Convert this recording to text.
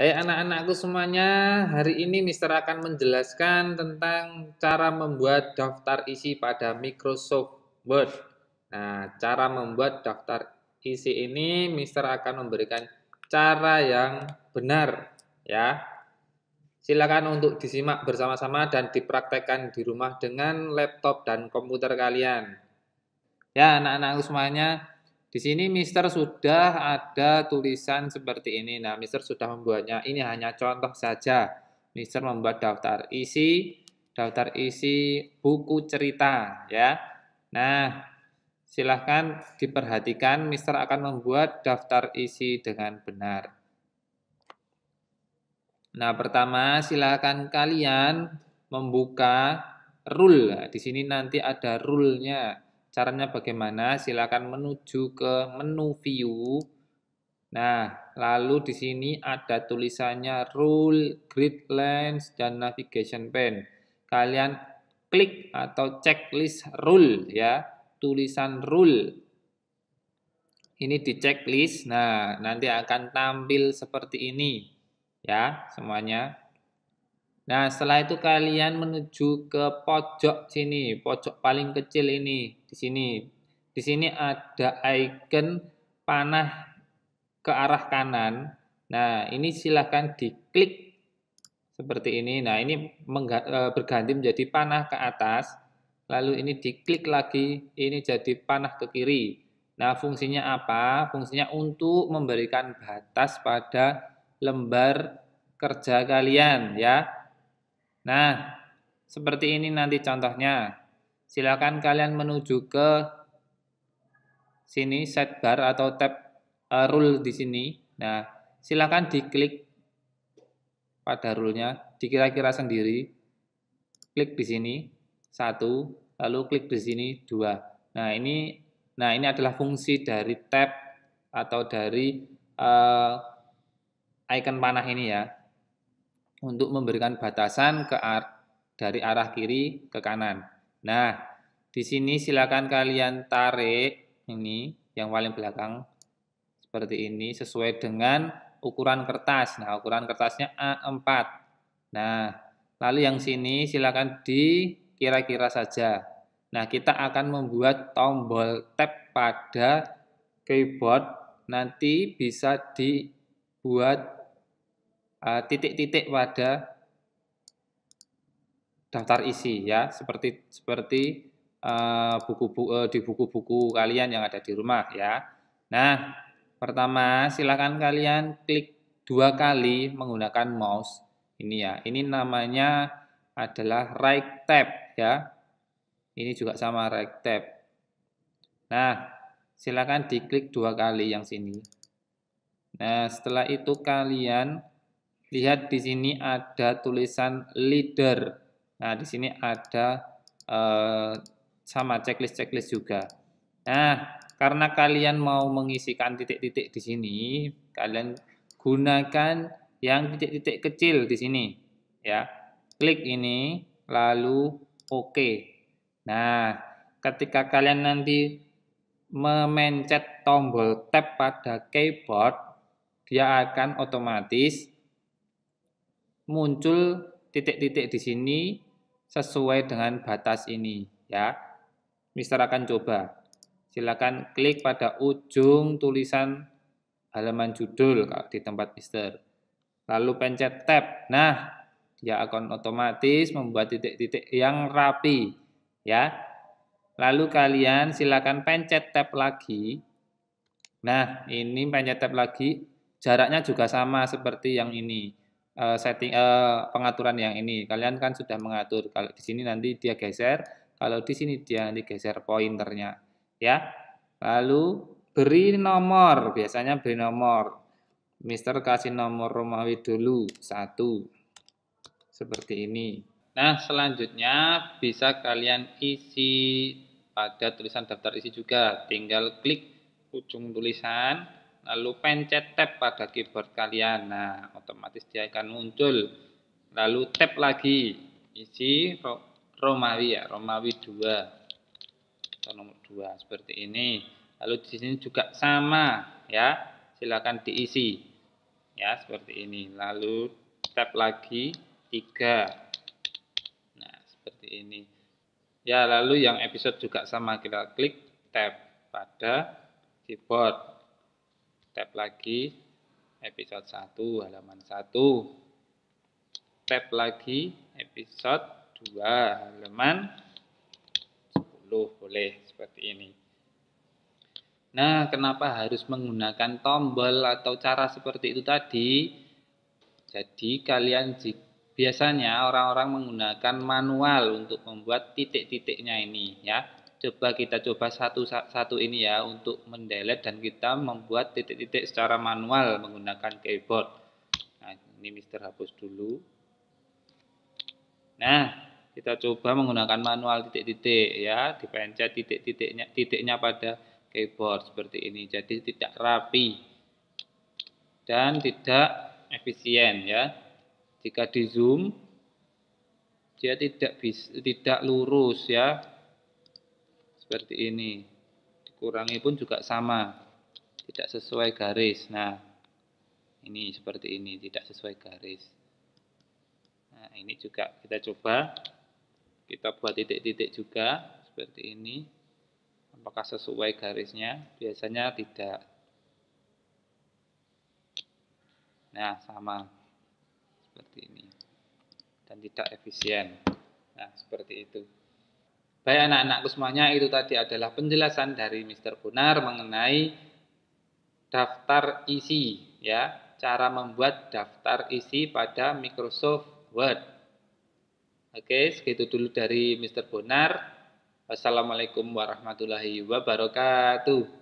Hai anak-anakku semuanya, hari ini Mister akan menjelaskan tentang cara membuat daftar isi pada Microsoft Word. Nah, cara membuat daftar isi ini Mister akan memberikan cara yang benar ya. Silakan untuk disimak bersama-sama dan dipraktekkan di rumah dengan laptop dan komputer kalian. Ya, anak-anakku semuanya, di sini Mister sudah ada tulisan seperti ini. Nah, Mister sudah membuatnya. Ini hanya contoh saja. Mister membuat daftar isi, daftar isi buku cerita ya. Nah, silahkan diperhatikan Mister akan membuat daftar isi dengan benar. Nah, pertama silahkan kalian membuka rule. Di sini nanti ada rule-nya Caranya bagaimana? Silakan menuju ke menu view. Nah, lalu di sini ada tulisannya rule, grid lens, dan navigation pen. Kalian klik atau checklist rule ya, tulisan rule. Ini di checklist. Nah, nanti akan tampil seperti ini ya semuanya. Nah, setelah itu kalian menuju ke pojok sini, pojok paling kecil ini, di sini. Di sini ada icon panah ke arah kanan. Nah, ini silahkan diklik seperti ini. Nah, ini e, berganti menjadi panah ke atas. Lalu ini diklik lagi, ini jadi panah ke kiri. Nah, fungsinya apa? Fungsinya untuk memberikan batas pada lembar kerja kalian ya. Nah, seperti ini nanti contohnya. Silakan kalian menuju ke sini set bar atau tab uh, rule di sini. Nah, silakan diklik pada rule-nya, dikira-kira sendiri. Klik di sini satu, lalu klik di sini dua. Nah, ini nah ini adalah fungsi dari tab atau dari uh, icon panah ini ya untuk memberikan batasan ke ar dari arah kiri ke kanan. Nah, di sini silakan kalian tarik ini yang paling belakang seperti ini sesuai dengan ukuran kertas. Nah, ukuran kertasnya A4. Nah, lalu yang sini silakan dikira-kira saja. Nah, kita akan membuat tombol tab pada keyboard nanti bisa dibuat Eh, titik-titik uh, pada daftar isi ya seperti seperti uh, eh, buku bu, uh, eh, di buku-buku kalian yang ada di rumah ya. Nah pertama silakan kalian klik dua kali menggunakan mouse ini ya ini namanya adalah right tab ya ini juga sama right tab. Nah silakan diklik dua kali yang sini. Nah setelah itu kalian Lihat di sini ada tulisan leader. Nah, di sini ada eh, sama checklist-checklist juga. Nah, karena kalian mau mengisikan titik-titik di sini, kalian gunakan yang titik-titik kecil di sini. Ya, klik ini, lalu oke. Nah, ketika kalian nanti memencet tombol tab pada keyboard, dia akan otomatis muncul titik-titik di sini sesuai dengan batas ini ya. Mister akan coba. Silakan klik pada ujung tulisan halaman judul di tempat Mister. Lalu pencet tab. Nah, dia akan otomatis membuat titik-titik yang rapi ya. Lalu kalian silakan pencet tab lagi. Nah, ini pencet tab lagi. Jaraknya juga sama seperti yang ini. Eh, setting uh, pengaturan yang ini. Kalian kan sudah mengatur kalau di sini nanti dia geser, kalau di sini dia nanti geser pointernya, ya. Lalu beri nomor, biasanya beri nomor. Mister kasih nomor Romawi dulu satu seperti ini. Nah, selanjutnya bisa kalian isi pada tulisan daftar isi juga. Tinggal klik ujung tulisan lalu pencet tab pada keyboard kalian. Nah, otomatis dia akan muncul. Lalu tab lagi, isi Romawi ya, Romawi 2. Atau nomor 2 seperti ini. Lalu di sini juga sama ya, silakan diisi. Ya, seperti ini. Lalu tab lagi 3. Nah, seperti ini. Ya, lalu yang episode juga sama kita klik tab pada keyboard Tap lagi episode 1 halaman 1. Tap lagi episode 2 halaman 10 boleh seperti ini. Nah, kenapa harus menggunakan tombol atau cara seperti itu tadi? Jadi kalian biasanya orang-orang menggunakan manual untuk membuat titik-titiknya ini ya coba kita coba satu-satu ini ya untuk mendelet dan kita membuat titik-titik secara manual menggunakan keyboard. Nah, ini Mister hapus dulu. Nah, kita coba menggunakan manual titik-titik ya, dipencet titik-titiknya titiknya pada keyboard seperti ini. Jadi tidak rapi dan tidak efisien ya. Jika di zoom dia tidak bisa, tidak lurus ya seperti ini. Dikurangi pun juga sama, tidak sesuai garis. Nah, ini seperti ini, tidak sesuai garis. Nah, ini juga kita coba, kita buat titik-titik juga seperti ini. Apakah sesuai garisnya? Biasanya tidak. Nah, sama seperti ini dan tidak efisien. Nah, seperti itu. Baik anak-anakku semuanya, itu tadi adalah penjelasan dari Mr. Bonar mengenai daftar isi, ya, cara membuat daftar isi pada Microsoft Word. Oke, segitu dulu dari Mr. Bonar. Wassalamualaikum warahmatullahi wabarakatuh.